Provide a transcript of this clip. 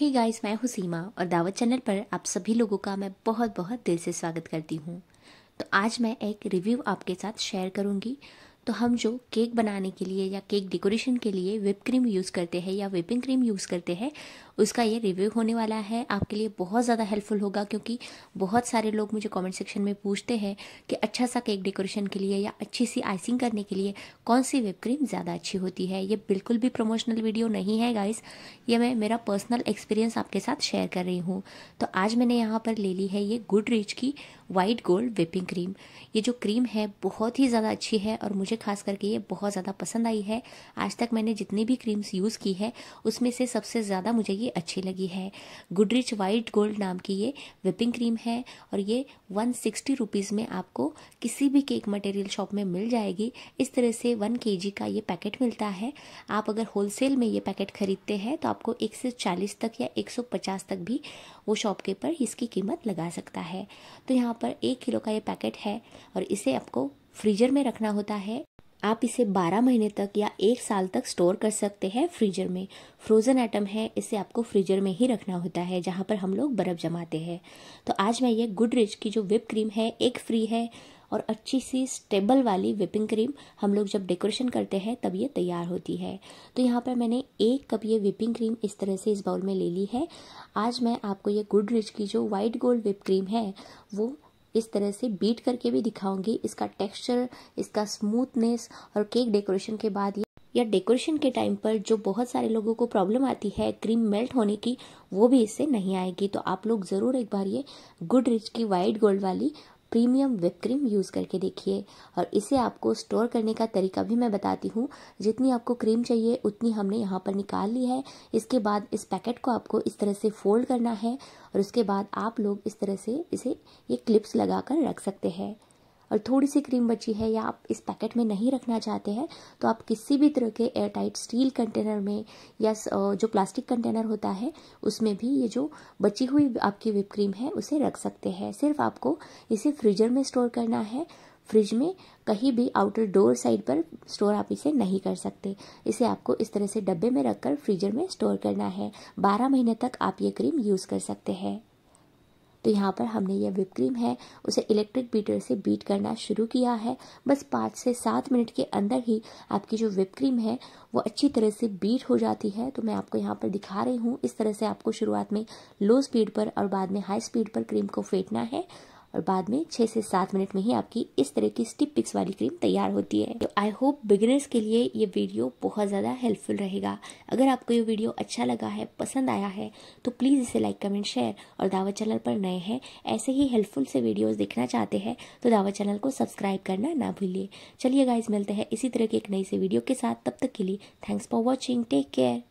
हे hey guys मैं हूँ सीमा और दावत चैनल पर आप सभी लोगों का मैं बहुत बहुत दिल से स्वागत करती हूँ तो आज मैं एक रिव्यू आपके साथ शेयर करूँगी तो हम जो केक बनाने के लिए या केक डेकोरेशन के लिए विप क्रीम यूज़ करते हैं या विपिंग क्रीम यूज़ करते हैं उसका ये रिव्यू होने वाला है आपके लिए बहुत ज़्यादा हेल्पफुल होगा क्योंकि बहुत सारे लोग मुझे कमेंट सेक्शन में पूछते हैं कि अच्छा सा केक डेकोरेशन के लिए या अच्छी सी आइसिंग करने के लिए कौन सी विप क्रीम ज़्यादा अच्छी होती है ये बिल्कुल भी प्रमोशनल वीडियो नहीं है गाइस ये मैं मेरा पर्सनल एक्सपीरियंस आपके साथ शेयर कर रही हूँ तो आज मैंने यहाँ पर ले ली है ये गुड रिच की वाइट गोल्ड विपिंग क्रीम ये जो क्रीम है बहुत ही ज़्यादा अच्छी है और मुझे खास करके ये बहुत ज़्यादा पसंद आई है आज तक मैंने जितनी भी क्रीम्स यूज़ की है उसमें से सबसे ज़्यादा मुझे ये अच्छी लगी है गुडरिच वाइट गोल्ड नाम की ये विपिंग क्रीम है और ये वन सिक्सटी रुपीज़ में आपको किसी भी केक मटेरियल शॉप में मिल जाएगी इस तरह से वन के जी का ये पैकेट मिलता है आप अगर होलसेल में ये पैकेट खरीदते हैं तो आपको एक से चालीस तक या एक सौ पचास तक भी वो शॉपकीपर इसकी कीमत लगा सकता है तो यहाँ पर एक किलो का ये पैकेट है और इसे आपको फ्रीजर में रखना होता है आप इसे 12 महीने तक या एक साल तक स्टोर कर सकते हैं फ्रीजर में फ्रोज़न आइटम है इसे आपको फ्रीजर में ही रखना होता है जहाँ पर हम लोग बर्फ़ जमाते हैं तो आज मैं ये गुडरिच की जो विप क्रीम है एक फ्री है और अच्छी सी स्टेबल वाली विपिंग क्रीम हम लोग जब डेकोरेशन करते हैं तब ये तैयार होती है तो यहाँ पर मैंने एक कप ये विपिंग क्रीम इस तरह से इस बाउल में ले ली है आज मैं आपको ये गुडरिच की जो वाइट गोल्ड विप क्रीम है वो इस तरह से बीट करके भी दिखाऊंगी इसका टेक्सचर इसका स्मूथनेस और केक डेकोरेशन के बाद या डेकोरेशन के टाइम पर जो बहुत सारे लोगों को प्रॉब्लम आती है क्रीम मेल्ट होने की वो भी इससे नहीं आएगी तो आप लोग ज़रूर एक बार ये गुड रिच की वाइट गोल्ड वाली प्रीमियम विप क्रीम यूज़ करके देखिए और इसे आपको स्टोर करने का तरीका भी मैं बताती हूँ जितनी आपको क्रीम चाहिए उतनी हमने यहाँ पर निकाल ली है इसके बाद इस पैकेट को आपको इस तरह से फोल्ड करना है और उसके बाद आप लोग इस तरह से इसे ये क्लिप्स लगा कर रख सकते हैं और थोड़ी सी क्रीम बची है या आप इस पैकेट में नहीं रखना चाहते हैं तो आप किसी भी तरह के एयर टाइट स्टील कंटेनर में या जो प्लास्टिक कंटेनर होता है उसमें भी ये जो बची हुई आपकी विप क्रीम है उसे रख सकते हैं सिर्फ आपको इसे फ्रीजर में स्टोर करना है फ्रिज में कहीं भी आउटर डोर साइड पर स्टोर आप इसे नहीं कर सकते इसे आपको इस तरह से डब्बे में रखकर फ्रीजर में स्टोर करना है 12 महीने तक आप ये क्रीम यूज़ कर सकते हैं तो यहाँ पर हमने यह विप क्रीम है उसे इलेक्ट्रिक बीटर से बीट करना शुरू किया है बस पाँच से सात मिनट के अंदर ही आपकी जो विप क्रीम है वो अच्छी तरह से बीट हो जाती है तो मैं आपको यहाँ पर दिखा रही हूँ इस तरह से आपको शुरुआत में लो स्पीड पर और बाद में हाई स्पीड पर क्रीम को फेंटना है और बाद में छः से सात मिनट में ही आपकी इस तरह की स्टिप पिक्स वाली क्रीम तैयार होती है तो आई होप बिगिनर्स के लिए ये वीडियो बहुत ज़्यादा हेल्पफुल रहेगा अगर आपको ये वीडियो अच्छा लगा है पसंद आया है तो प्लीज़ इसे लाइक कमेंट शेयर और दावा चैनल पर नए हैं ऐसे ही हेल्पफुल से वीडियोज़ देखना चाहते हैं तो दावा चैनल को सब्सक्राइब करना ना भूलिए चलिए गाइज मिलते हैं इसी तरह की एक नई से वीडियो के साथ तब तक के लिए thanks for watching take care